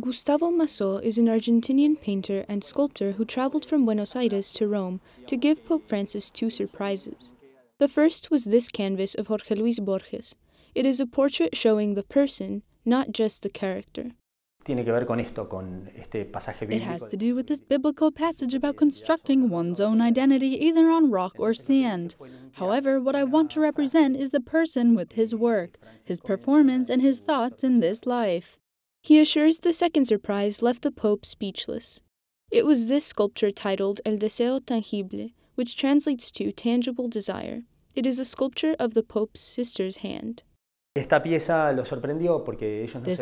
Gustavo Maso is an Argentinian painter and sculptor who traveled from Buenos Aires to Rome to give Pope Francis two surprises. The first was this canvas of Jorge Luis Borges. It is a portrait showing the person, not just the character tiene que ver con esto, con este pasaje bíblico. It has to do with this biblical passage about constructing one's own identity either on rock or sand. However, what I want to represent is the person with his work, his performance, and his thoughts in this life. He assures the second surprise left the Pope speechless. It was this sculpture titled El Deseo Tangible, which translates to Tangible Desire. It is a sculpture of the Pope's sister's hand. This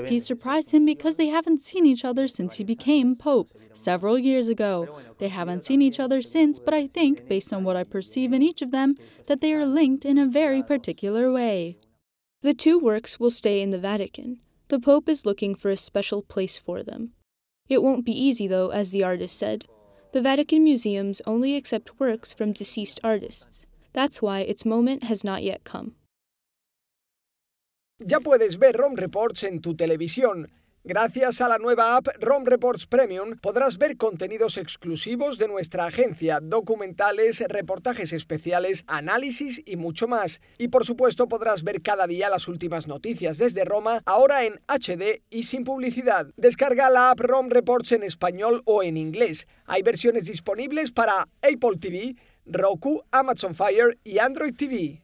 piece surprised him because they haven't seen each other since he became pope several years ago. They haven't seen each other since, but I think, based on what I perceive in each of them, that they are linked in a very particular way. The two works will stay in the Vatican. The Pope is looking for a special place for them. It won't be easy, though, as the artist said. The Vatican museums only accept works from deceased artists. That's why its moment has not yet come. Ya puedes ver ROM Reports en tu televisión. Gracias a la nueva app ROM Reports Premium podrás ver contenidos exclusivos de nuestra agencia, documentales, reportajes especiales, análisis y mucho más. Y por supuesto podrás ver cada día las últimas noticias desde Roma, ahora en HD y sin publicidad. Descarga la app ROM Reports en español o en inglés. Hay versiones disponibles para Apple TV, Roku, Amazon Fire y Android TV.